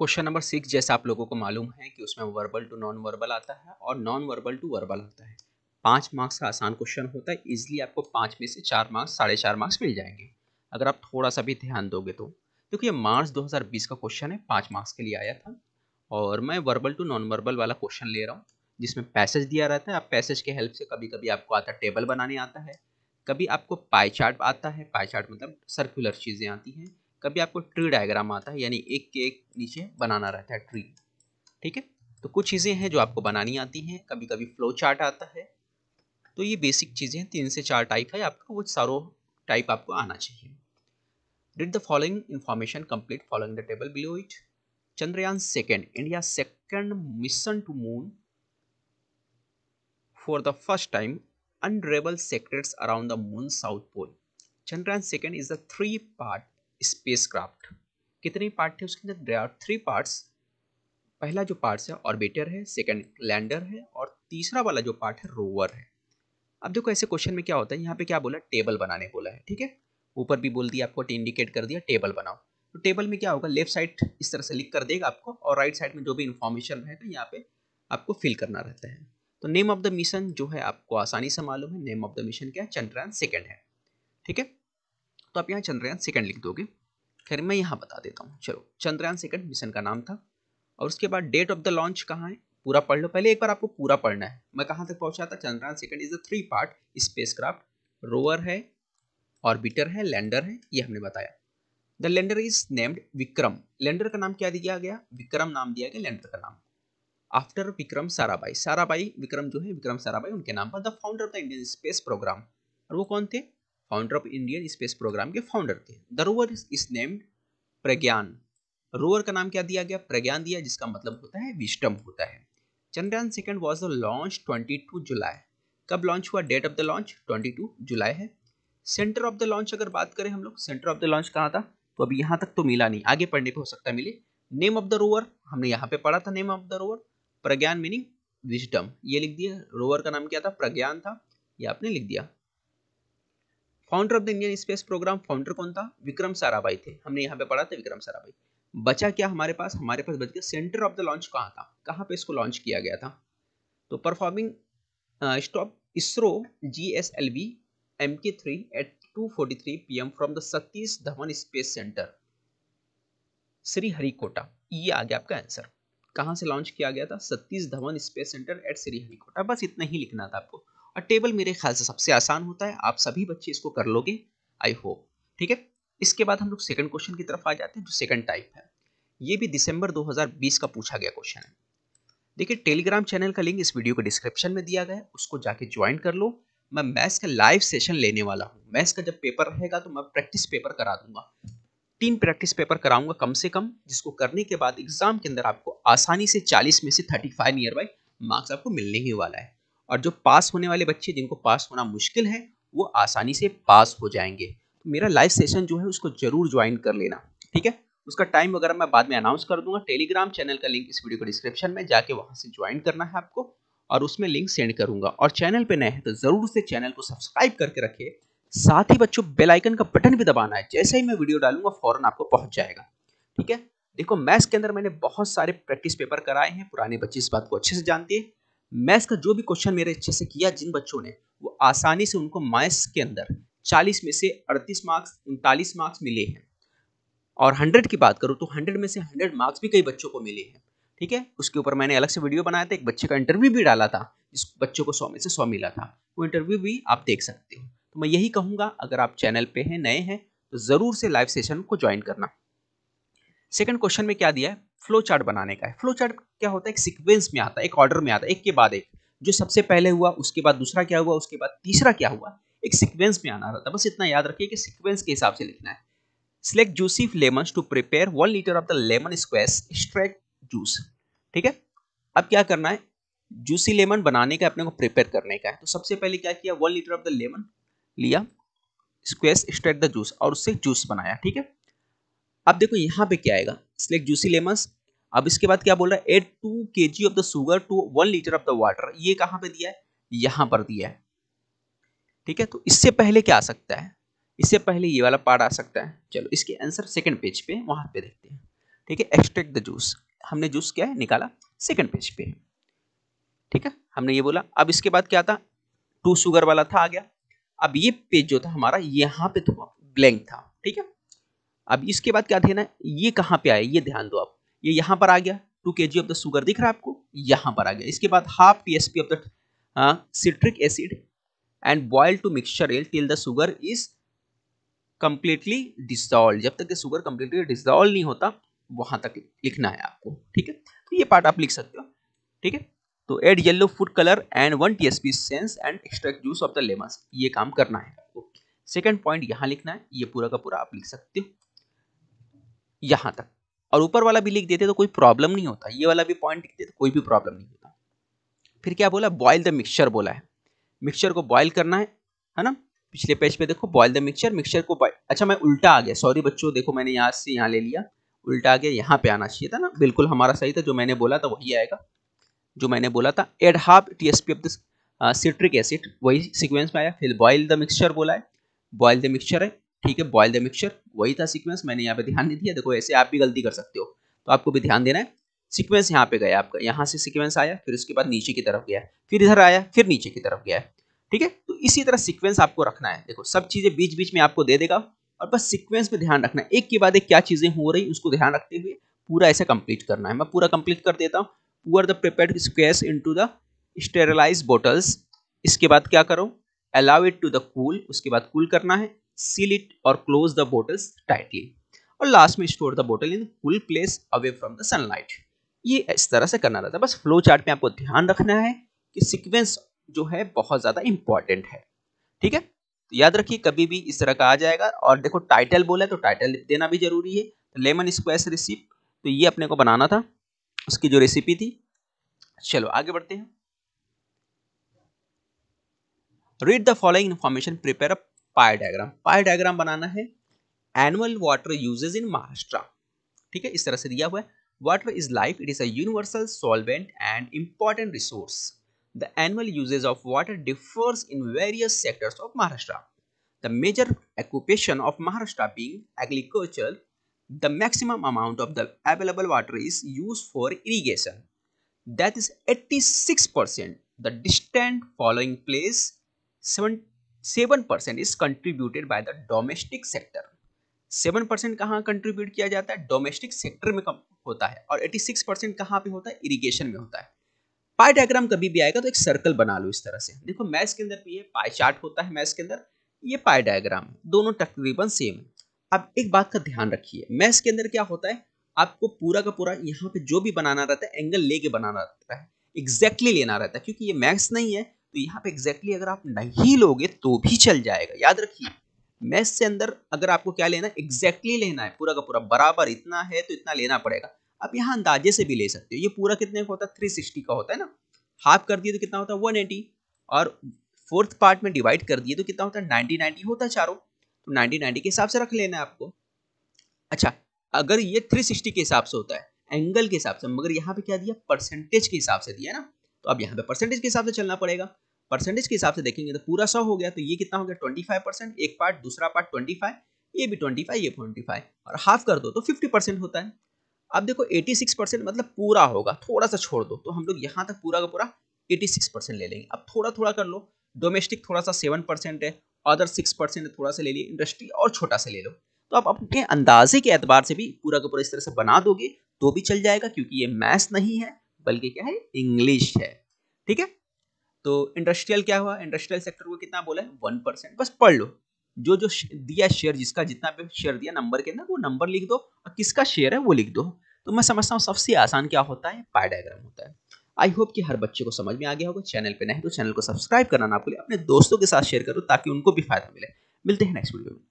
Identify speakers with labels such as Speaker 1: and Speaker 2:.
Speaker 1: question number six जैसे आप लोगों को मालूम है कि उसमें वर्बल टू नॉन वर्बल आता है और नॉन वर्बल टू वर्बल आता है पाँच मार्क्स का आसान क्वेश्चन होता है इजिली आपको पाँच में से चार मार्क्स साढ़े चार मार्क्स मिल जाएंगे अगर आप थोड़ा सा भी ध्यान दोगे तो क्योंकि ये मार्च 2020 का क्वेश्चन है पाँच मार्क्स के लिए आया था और मैं वर्बल टू नॉन वर्बल वाला क्वेश्चन ले रहा हूँ जिसमें पैसेज दिया रहता है आप पैसेज के हेल्प से कभी कभी आपको आता है टेबल बनाने आता है कभी आपको पाई चार्ट आता है पाई चार्ट मतलब सर्कुलर चीज़ें आती हैं कभी आपको ट्री डायग्राम आता है यानी एक के एक नीचे बनाना रहता है ट्री ठीक है तो कुछ चीज़ें हैं जो आपको बनानी आती हैं कभी कभी फ्लो चार्ट आता है तो ये बेसिक चीज़ें हैं तीन से चार टाइप है आपको वो सारो टाइप आपको आना चाहिए did the following information complete following the table below it Chandrayaan second India second mission to moon for the first time undrable secrets around the moon south pole Chandrayaan second is the three part spacecraft कितने part थे उसके अंदर there are three parts पहला जो parts है orbiter है second lander है और तीसरा वाला जो पार्ट है रोवर है अब देखो ऐसे क्वेश्चन में क्या होता है यहाँ पे क्या बोला टेबल बनाने बोला है ठीक है ऊपर भी बोल दिया आपको इंडिकेट कर दिया टेबल बनाओ तो टेबल में क्या होगा लेफ्ट साइड इस तरह से लिख कर देगा आपको और राइट साइड में जो भी इन्फॉर्मेशन रहेगा यहाँ पे आपको फिल करना रहता है तो नेम ऑफ द मिशन जो है आपको आसानी से मालूम है नेम ऑफ द मिशन क्या है चंद्रयान सेकेंड है ठीक है तो आप यहाँ चंद्रयान सेकंड लिख दोगे खैर मैं यहाँ बता देता हूँ चलो चंद्रयान सेकंड मिशन का नाम था और उसके बाद डेट ऑफ द लॉन्च कहाँ है पूरा पढ़ लो पहले एक बार आपको पूरा पढ़ना है मैं कहाँ तक पहुँचा था Chandrayaan second is a three part space craft rover है ऑर्बिटर है लैंडर है ये हमने बताया the lander is named Vikram lander का नाम क्या दिया गया विक्रम नाम दिया गया लैंडर का नाम आफ्टर विक्रम साराबाई साराबाई विक्रम जो है विक्रम साराबाई उनके नाम पर the founder of the Indian space program और वो कौन थे founder of Indian space program के फाउंडर थे the rover is named Pragyan rover का नाम क्या दिया गया प्रज्ञान दिया जिसका मतलब होता है विस्टम होता है Chandrayaan second was launch twenty two July कब लॉन्च हुआ date of the launch twenty two July है सेंटर ऑफ द लॉन्च अगर बात करें हम लोग सेंटर ऑफ द लॉन्च कहाँ था तो अभी यहाँ तक तो मिला नहीं आगे पढ़ने पर हो सकता है मिले नेम ऑफ द रोवर हमने यहाँ पे पढ़ा था name of the rover Pragyan meaning wisdom ये लिख दिया रोवर का नाम क्या था प्रज्ञान था ये आपने लिख दिया founder of the Indian space program founder कौन था विक्रम साराभाई थे हमने यहाँ पे पढ़ा था विक्रम साराभाई बचा क्या हमारे पास हमारे पास बच गया सेंटर ऑफ द लॉन्च कहाँ था कहाँ पे इसको लॉन्च किया गया था तो performing stop uh, ISRO G S L V M K three at two forty three P M from the Satish Dhawan space centre Sriharikota ये आ गया आपका आंसर कहाँ से लॉन्च किया गया था Satish Dhawan space centre at Sriharikota बस इतना ही लिखना था आपको और टेबल मेरे ख्याल से सबसे आसान होता है आप सभी बच्चे इसको कर लोगे आई होप ठीक है इसके बाद हम लोग सेकंड क्वेश्चन की तरफ आ जाते हैं जो सेकंड टाइप है ये भी दिसंबर 2020 का पूछा गया क्वेश्चन है देखिए टेलीग्राम चैनल का लिंक इस वीडियो के डिस्क्रिप्शन में दिया गया है उसको जाके ज्वाइन कर लो मैं मैथ्स का लाइव सेशन लेने वाला हूँ मैथ्स का जब पेपर रहेगा तो मैं प्रैक्टिस पेपर करा दूंगा तीन प्रैक्टिस पेपर कराऊंगा कम से कम जिसको करने के बाद एग्जाम के अंदर आपको आसानी से चालीस में से फाइव नियर बाई मार्क्स आपको मिलने ही वाला है और जो पास होने वाले बच्चे जिनको पास होना मुश्किल है वो आसानी से पास हो जाएंगे तो मेरा लाइव सेशन जो है उसको जरूर ज्वाइन कर लेना ठीक है उसका टाइम वगैरह मैं बाद में अनाउंस कर दूंगा टेलीग्राम चैनल का लिंक इस वीडियो को डिस्क्रिप्शन में जाके वहाँ से ज्वाइन करना है आपको और उसमें लिंक सेंड करूंगा और चैनल पे नए हैं तो ज़रूर से चैनल को सब्सक्राइब करके रखिए साथ ही बच्चों बेल आइकन का बटन भी दबाना है जैसे ही मैं वीडियो डालूंगा फ़ौरन आपको पहुँच जाएगा ठीक है देखो मैथ्स के अंदर मैंने बहुत सारे प्रैक्टिस पेपर कराए हैं पुराने बच्चे इस बात को अच्छे से जानते हैं मैथ्स का जो भी क्वेश्चन मेरे अच्छे से किया जिन बच्चों ने वो आसानी से उनको मैथ्स के अंदर 40 में से 38 मार्क्स उनतालीस मार्क्स मिले हैं और 100 की बात करूँ तो 100 में से 100 मार्क्स भी कई बच्चों को मिले हैं ठीक है उसके ऊपर मैंने अलग से वीडियो बनाया था एक बच्चे का इंटरव्यू भी डाला था जिस बच्चों को सौ में से सौ मिला था वो इंटरव्यू भी आप देख सकते हो तो मैं यही कहूँगा अगर आप चैनल पे हैं नए हैं तो ज़रूर से लाइव सेशन को ज्वाइन करना सेकंड क्वेश्चन में क्या दिया है फ्लो चार्ट बनाने का है फ्लो चार्ट क्या होता है एक सीक्वेंस में आता है एक ऑर्डर में आता है एक के बाद एक जो सबसे पहले हुआ उसके बाद दूसरा क्या हुआ उसके बाद तीसरा क्या हुआ एक सीक्वेंस में आना रहता बस इतना याद रखिए कि सीक्वेंस के हिसाब से लिखना है select juicy lemon to prepare one litre of the lemon squash extract juice ठीक है अब क्या करना है जूसी लेमन बनाने का अपने को प्रिपेयर करने का है तो सबसे पहले क्या किया one litre of the lemon लिया स्क्वेस स्ट्रेट द जूस और उससे जूस बनाया ठीक है अब देखो यहाँ पे क्या आएगा सिलेक्ट जूसी लेमस अब इसके बाद क्या बोल रहा है add two K G of the sugar to one litre of the water ये कहाँ पे दिया है यहाँ पर दिया है ठीक है तो इससे पहले क्या आ सकता है इससे पहले ये वाला पार्ट आ सकता है चलो इसके आंसर सेकंड पेज पे वहाँ पे देखते हैं ठीक है एक्सट्रैक्ट द जूस हमने जूस क्या है निकाला सेकंड पेज पे ठीक है हमने ये बोला अब इसके बाद क्या था टू शुगर वाला था आ गया अब ये पेज जो था हमारा यहाँ पे तो ब्लैंक था ठीक है अब इसके बाद क्या देना है ये कहाँ पे आया ये ध्यान दो आप ये यहाँ पर आ गया टू के ऑफ द शुगर दिख रहा है आपको यहाँ पर आ गया इसके बाद half T S P of the citric acid and boil to mixture एल till the sugar is completely dissolve जब तक ये शुगर कम्प्लीटली डिजॉल्व नहीं होता वहाँ तक लिखना है आपको ठीक है तो ये पार्ट आप लिख सकते हो ठीक है तो add yellow food colour and one T S P essence and extract juice of the lemons ये काम करना है आपको सेकेंड पॉइंट यहाँ लिखना है ये पूरा का पूरा आप लिख सकते हो यहाँ तक और ऊपर वाला भी लिख देते तो कोई प्रॉब्लम नहीं होता ये वाला भी पॉइंट लिख देते कोई भी प्रॉब्लम नहीं होता फिर क्या बोला बॉयल द मिक्सचर बोला है मिक्सचर को बॉयल करना है है ना पिछले पेज पे देखो बॉयल द मिक्सचर मिक्सचर को बॉयल अच्छा मैं उल्टा आ गया सॉरी बच्चों देखो मैंने यहाँ से यहाँ ले लिया उल्टा आ गया यहाँ पे आना चाहिए था ना बिल्कुल हमारा सही था जो मैंने बोला था वही आएगा जो मैंने बोला था add half T S P of दिट्रिक सिट्रिक एसिड वही सिक्वेंस में आया फिर बॉयल द मिक्सचर बोला है बॉयल द मिक्सचर है ठीक है बॉयल द मिक्सचर वही था सीक्वेंस मैंने यहाँ पे ध्यान नहीं दिया देखो ऐसे आप भी गलती कर सकते हो तो आपको भी ध्यान देना है सीक्वेंस यहाँ पे गया आपका यहाँ से सीक्वेंस आया फिर उसके बाद नीचे की तरफ गया फिर इधर आया फिर नीचे की तरफ गया ठीक है तो इसी तरह सिक्वेंस आपको रखना है देखो सब चीज़ें बीच बीच में आपको दे देगा और बस सिक्वेंस में ध्यान रखना है एक के बाद एक क्या चीज़ें हो रही उसको ध्यान रखते हुए पूरा ऐसा कंप्लीट करना है मैं पूरा कंप्लीट कर देता हूँ pour the prepare into the sterilise bottles इसके बाद क्या करो allow it to the cool उसके बाद कूल करना है seal it or close the bottles tightly और लास्ट में store the bottle in cool place away from the sunlight ये इस तरह से करना रहता है बस फ्लो चार्ट में आपको ध्यान रखना है कि सीक्वेंस जो है बहुत ज़्यादा इंपॉर्टेंट है ठीक है तो याद रखिए कभी भी इस तरह का आ जाएगा और देखो टाइटल बोला है तो टाइटल देना भी जरूरी है लेमन स्क्वायर रेसिप तो ये अपने को बनाना था उसकी जो रेसिपी थी चलो आगे बढ़ते हैं read the following information prepare a pie diagram pie diagram बनाना है annual water usages in Maharashtra ठीक है इस तरह से दिया हुआ है water is life it is universal solvent and important resource the annual usages of water differs in various sectors of Maharashtra the major occupation of Maharashtra being agriculture the maximum amount of the available water is use for irrigation that is eighty six percent the distant following place seven seven percent is contributed by the domestic sector seven percent कहाँ contribute किया जाता है domestic sector में कम होता है और eighty six percent कहाँ पर होता है इरीगेशन में होता है पाई डायग्राम कभी भी आएगा तो एक सर्कल बना लो इस तरह से देखो मैथ्स के अंदर भी ये पाई चार्ट होता है मैथ्स के अंदर ये पाई डायग्राम दोनों तकरीबन सेम है अब एक बात का ध्यान रखिए मैथ्स के अंदर क्या होता है आपको पूरा का पूरा यहाँ पे जो भी बनाना रहता है एंगल लेके बनाना रहता है एग्जैक्टली exactly लेना रहता है क्योंकि ये मैथ्स नहीं है तो यहाँ पे एग्जैक्टली अगर आप नहीं लोगे तो भी चल जाएगा याद रखिए मैथ से अंदर अगर आपको क्या लेना है एग्जैक्टली लेना है पूरा का पूरा बराबर इतना है तो इतना लेना पड़ेगा आप यहाँ अंदाजे से भी ले सकते हो ये पूरा कितने का होता है थ्री का होता है ना हाफ कर दिए तो कितना होता है वन एटी और फोर्थ पार्ट में डिवाइड कर दिए तो कितना होता है नाइनटी नाइनटी होता है चारों तो नाइनटी नाइनटी के हिसाब से रख लेना है आपको अच्छा अगर ये थ्री सिक्सटी के हिसाब से होता है एंगल के हिसाब से मगर यहाँ पे क्या दिया परसेंटेज के हिसाब से दिया ना तो अब यहाँ पे परसेंटेज के हिसाब से चलना पड़ेगा परसेंटेज के हिसाब से देखेंगे तो पूरा सौ हो गया तो ये कितना हो गया ट्वेंटी फाइव परसेंट एक पार्ट दूसरा पार्ट ट्वेंटी फाइव ये भी ट्वेंटी फाइव ये ट्वेंटी फाइव और हाफ कर दो तो फिफ्टी परसेंट होता है अब देखो एटी सिक्स परसेंट मतलब पूरा होगा थोड़ा सा छोड़ दो तो हम लोग यहाँ तक पूरा का पूरा एटी सिक्स परसेंट ले लेंगे अब थोड़ा थोड़ा कर लो डोमेस्टिक थोड़ा सा सेवन परसेंट है अदर सिक्स परसेंट थोड़ा सा ले लिए इंडस्ट्री और छोटा सा ले लो तो आप अपने अंदाजे के एतबार से भी पूरा का पूरा इस तरह से बना दोगे तो भी चल जाएगा क्योंकि ये मैथ्स नहीं है बल्कि क्या है इंग्लिश है ठीक है तो इंडस्ट्रियल क्या हुआ इंडस्ट्रियल सेक्टर को कितना बोला है वन परसेंट बस पढ़ लो जो जो दिया शेयर जिसका जितना भी शेयर दिया नंबर के अंदर वो नंबर लिख दो और किसका शेयर है वो लिख दो तो मैं समझता हूँ सबसे आसान क्या होता है पाई डायग्राम होता है आई होप कि हर बच्चे को समझ में आ गया होगा चैनल पर नहीं तो चैनल को सब्सक्राइब करना ना भूलें अपने दोस्तों के साथ शेयर करो ताकि उनको भी फायदा मिले मिलते हैं नेक्स्ट वीडियो में